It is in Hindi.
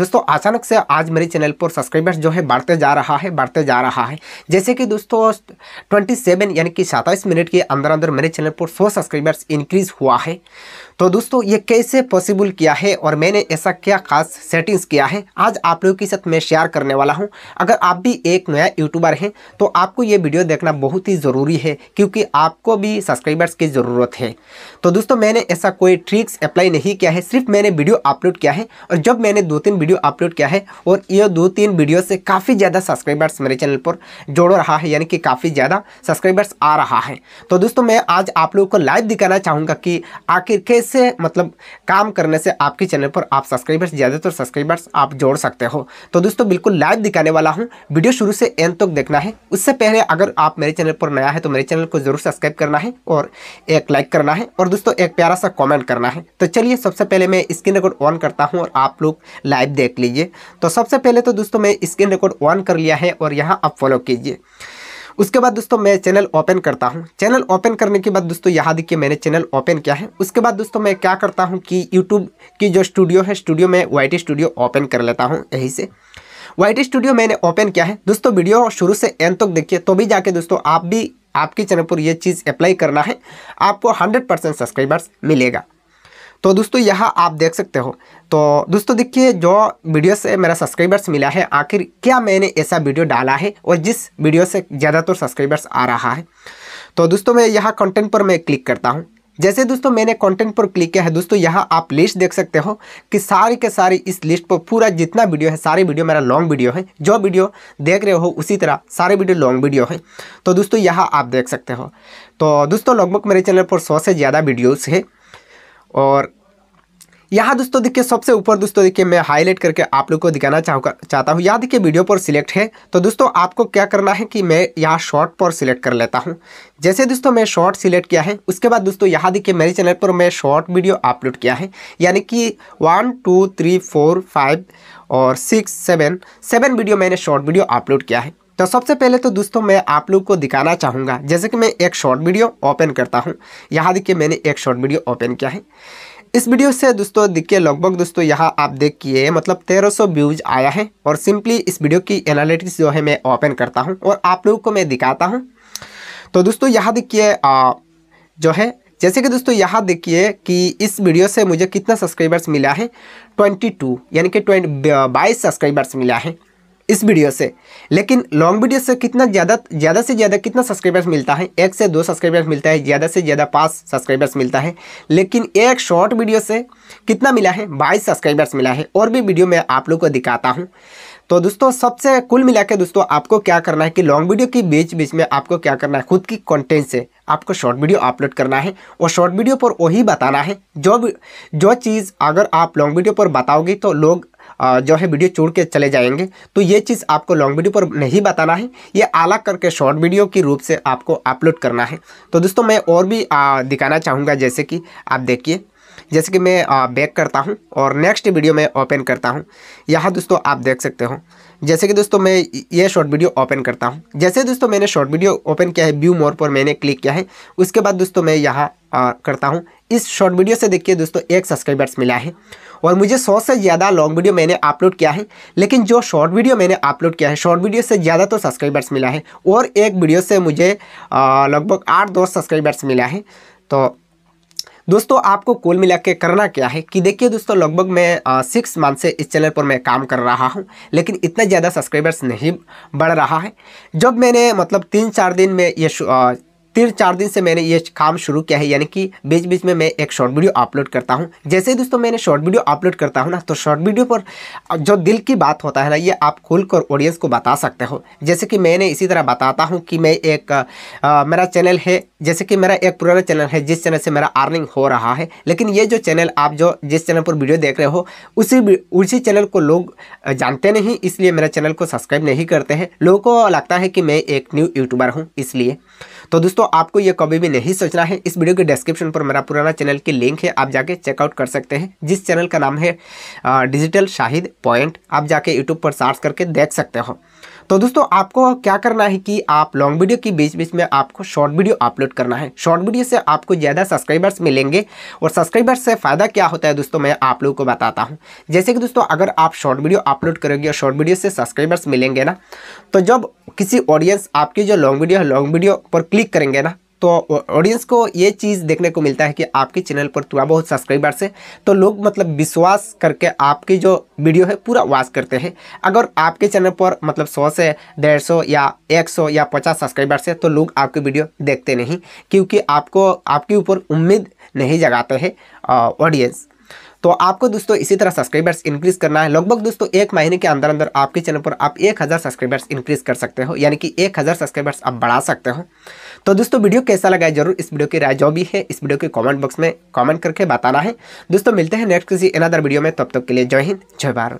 दोस्तों अचानक से आज मेरे चैनल पर सब्सक्राइबर्स जो है बढ़ते जा रहा है बढ़ते जा रहा है जैसे कि दोस्तों 27 यानी कि सत्ताईस मिनट के अंदर अंदर मेरे चैनल पर 100 सब्सक्राइबर्स इंक्रीज़ हुआ है तो दोस्तों ये कैसे पॉसिबल किया है और मैंने ऐसा क्या खास सेटिंग्स किया है आज आप लोगों के साथ मैं शेयर करने वाला हूँ अगर आप भी एक नया यूट्यूबर हैं तो आपको ये वीडियो देखना बहुत ही ज़रूरी है क्योंकि आपको भी सब्सक्राइबर्स की ज़रूरत है तो दोस्तों मैंने ऐसा कोई ट्रिक्स अप्लाई नहीं किया है सिर्फ मैंने वीडियो अपलोड किया है और जब मैंने दो तीन वीडियो अपलोड किया है और ये दो तीन वीडियो से काफ़ी ज़्यादा सब्सक्राइबर्स मेरे चैनल पर जोड़ रहा है यानी कि काफ़ी ज़्यादा सब्सक्राइबर्स आ रहा है तो दोस्तों मैं आज आप लोगों को लाइव दिखाना चाहूँगा कि आखिर कैसे से मतलब काम करने से आपके चैनल पर आप सब्सक्राइबर्स ज़्यादातर सब्सक्राइबर्स आप जोड़ सकते हो तो दोस्तों बिल्कुल लाइव दिखाने वाला हूँ वीडियो शुरू से एंड तक देखना है उससे पहले अगर आप मेरे चैनल पर नया है तो मेरे चैनल को ज़रूर सब्सक्राइब करना है और एक लाइक करना है और दोस्तों एक प्यारा सा कॉमेंट करना है तो चलिए सबसे पहले मैं स्क्रीन रिकॉर्ड ऑन करता हूँ और आप लोग लाइव देख लीजिए तो सबसे पहले तो दोस्तों मैं स्क्रीन रिकॉर्ड ऑन कर लिया है और यहाँ आप फॉलो कीजिए उसके बाद दोस्तों मैं चैनल ओपन करता हूँ चैनल ओपन करने के बाद दोस्तों यहाँ देखिए मैंने चैनल ओपन किया है उसके बाद दोस्तों मैं क्या करता हूँ कि यूट्यूब की जो स्टूडियो है स्टूडियो में वाई स्टूडियो ओपन कर लेता हूँ यहीं से वाई स्टूडियो मैंने ओपन किया है दोस्तों वीडियो शुरू से एन तक देखिए तो भी जाके दोस्तों आप भी आपके चैनल पर यह चीज़ अप्लाई करना है आपको हंड्रेड परसेंट सब्सक्राइबर्स मिलेगा तो दोस्तों यहाँ आप देख सकते हो तो दोस्तों देखिए जो वीडियो से मेरा सब्सक्राइबर्स मिला है आखिर क्या मैंने ऐसा वीडियो डाला है और जिस वीडियो से ज़्यादातर सब्सक्राइबर्स आ रहा है तो दोस्तों मैं यहाँ कंटेंट पर मैं क्लिक करता हूँ जैसे दोस्तों मैंने कंटेंट पर क्लिक किया है दोस्तों यहाँ आप लिस्ट देख सकते हो कि सारे के सारे इस लिस्ट पर पूरा जितना वीडियो है सारे वीडियो मेरा लॉन्ग वीडियो है जो वीडियो देख रहे हो उसी तरह सारे वीडियो लॉन्ग वीडियो है तो दोस्तों यहाँ आप देख सकते हो तो दोस्तों लगभग मेरे चैनल पर सौ से ज़्यादा वीडियोज़ है और यहाँ दोस्तों देखिए सबसे ऊपर दोस्तों देखिए मैं हाईलाइट करके आप लोग को दिखाना चाहूँगा चाहता हूँ यहाँ देखिए वीडियो पर सिलेक्ट है तो दोस्तों आपको क्या करना है कि मैं यहाँ शॉर्ट पर सिलेक्ट कर लेता हूँ जैसे दोस्तों मैं शॉर्ट सिलेक्ट किया है उसके बाद दोस्तों यहाँ देखिए मेरे चैनल पर मैं शॉर्ट वीडियो अपलोड किया है यानी कि one two three four five और सिक्स सेवन सेवन वीडियो मैंने शॉर्ट वीडियो अपलोड किया है तो सबसे पहले तो दोस्तों मैं आप लोग को दिखाना चाहूँगा जैसे कि मैं एक शॉर्ट वीडियो ओपन करता हूँ यहाँ देखिए मैंने एक शॉर्ट वीडियो ओपन किया है इस वीडियो से दोस्तों देखिए लगभग दोस्तों यहाँ आप देखिए मतलब 1300 व्यूज आया है और सिंपली इस वीडियो की एनालिटिक्स जो है मैं ओपन करता हूँ और आप लोगों को मैं दिखाता हूँ तो दोस्तों यहाँ देखिए जो है जैसे कि दोस्तों यहाँ देखिए कि इस वीडियो से मुझे कितना सब्सक्राइबर्स मिला है 22 यानी कि ट्वेंटी बाईस सब्सक्राइबर्स मिला है इस वीडियो से लेकिन लॉन्ग वीडियो से कितना ज़्यादा ज़्यादा से ज़्यादा कितना सब्सक्राइबर्स मिलता है एक से दो सब्सक्राइबर्स मिलता है ज़्यादा से ज़्यादा पाँच सब्सक्राइबर्स मिलता है लेकिन एक शॉर्ट वीडियो से कितना मिला है बाईस सब्सक्राइबर्स मिला है और भी वीडियो मैं आप लोग को दिखाता हूँ तो दोस्तों सबसे कुल मिला के दोस्तों आपको क्या करना है कि लॉन्ग वीडियो के बीच बीच में आपको क्या करना है खुद की कंटेंट से आपको शॉर्ट वीडियो अपलोड करना है और शॉर्ट वीडियो पर वही बताना है जो जो चीज़ अगर आप लॉन्ग वीडियो पर बताओगे तो लोग जो है वीडियो छोड़ के चले जाएंगे तो ये चीज़ आपको लॉन्ग वीडियो पर नहीं बताना है ये अलग करके शॉर्ट वीडियो के रूप से आपको अपलोड करना है तो दोस्तों मैं और भी दिखाना चाहूँगा जैसे कि आप देखिए जैसे कि मैं बैक करता हूँ और नेक्स्ट वीडियो में ओपन करता हूँ यहाँ दोस्तों आप देख सकते हो जैसे कि दोस्तों मैं ये शॉर्ट वीडियो ओपन करता हूँ जैसे दोस्तों मैंने शॉर्ट वीडियो ओपन किया है व्यू मोर पर मैंने क्लिक किया है उसके बाद दोस्तों मैं यहाँ करता हूँ इस शॉर्ट वीडियो से देखिए दोस्तों एक सब्सक्राइबर्स मिला है और मुझे सौ से ज़्यादा लॉन्ग वीडियो मैंने अपलोड किया है लेकिन जो शॉर्ट वीडियो मैंने अपलोड किया है शॉर्ट वीडियो से ज़्यादा तो सब्सक्राइबर्स मिला है और एक वीडियो से मुझे लगभग आठ दो सब्सक्राइबर्स मिला है तो दोस्तों आपको कुल मिला के करना क्या है कि देखिए दोस्तों लगभग मैं सिक्स मंथ से इस चैनल पर मैं काम कर रहा हूँ लेकिन इतना ज़्यादा सब्सक्राइबर्स नहीं बढ़ रहा है जब मैंने मतलब तीन चार दिन में ये तीन चार दिन से मैंने ये काम शुरू किया है यानी कि बीच बीच में मैं एक शॉर्ट वीडियो अपलोड करता हूँ जैसे ही दोस्तों मैंने शॉर्ट वीडियो अपलोड करता हूँ ना तो शॉर्ट वीडियो पर जो दिल की बात होता है ना ये आप खुल कर ऑडियंस को बता सकते हो जैसे कि मैंने इसी तरह बताता हूँ कि मैं एक आ, मेरा चैनल है जैसे कि मेरा एक पुराना चैनल है जिस चैनल से मेरा अर्निंग हो रहा है लेकिन ये जो चैनल आप जो जिस चैनल पर वीडियो देख रहे हो उसी उसी चैनल को लोग जानते नहीं इसलिए मेरा चैनल को सब्सक्राइब नहीं करते हैं लोगों को लगता है कि मैं एक न्यू यूट्यूबर हूँ इसलिए तो दोस्तों आपको ये कभी भी नहीं सोचना है इस वीडियो के डिस्क्रिप्शन पर मेरा पुराना चैनल की लिंक है आप जाके चेकआउट कर सकते हैं जिस चैनल का नाम है डिजिटल शाहिद पॉइंट आप जाके यूट्यूब पर सर्च करके देख सकते हो तो दोस्तों आपको क्या करना है कि आप लॉन्ग वीडियो के बीच बीच में आपको शॉर्ट वीडियो अपलोड करना है शॉर्ट वीडियो से आपको ज़्यादा सब्सक्राइबर्स मिलेंगे और सब्सक्राइबर्स से फ़ायदा क्या होता है दोस्तों मैं आप लोगों को बताता हूँ जैसे कि दोस्तों अगर आप शॉर्ट वीडियो अपलोड करोगे और शॉर्ट वीडियो से सब्सक्राइबर्स मिलेंगे ना तो जब किसी ऑडियंस आपकी जो लॉन्ग वीडियो है लॉन्ग वीडियो पर क्लिक करेंगे ना तो ऑडियंस को ये चीज़ देखने को मिलता है कि आपके चैनल पर थोड़ा बहुत सब्सक्राइबर्स है तो लोग मतलब विश्वास करके आपकी जो वीडियो है पूरा वॉच करते हैं अगर आपके चैनल पर मतलब सौ से डेढ़ सौ या एक सौ या पचास सब्सक्राइबर्स है तो लोग आपकी वीडियो देखते नहीं क्योंकि आपको आपके ऊपर उम्मीद नहीं जगाते हैं ऑडियंस तो आपको दोस्तों इसी तरह सब्सक्राइबर्स इंक्रीज करना है लगभग दोस्तों एक महीने के अंदर अंदर आपके चैनल पर आप एक हज़ार सब्सक्राइबर्स इंक्रीज कर सकते हो यानी कि एक हज़ार सब्सक्राइबर्स आप बढ़ा सकते हो तो दोस्तों वीडियो कैसा लगा है जरूर इस वीडियो की राय जो भी है इस वीडियो के कॉमेंट बॉक्स में कॉमेंट करके बताना है दोस्तों मिलते हैं नेक्स्ट किसी अनदर वीडियो में तब तक के लिए जय हिंद जय भारत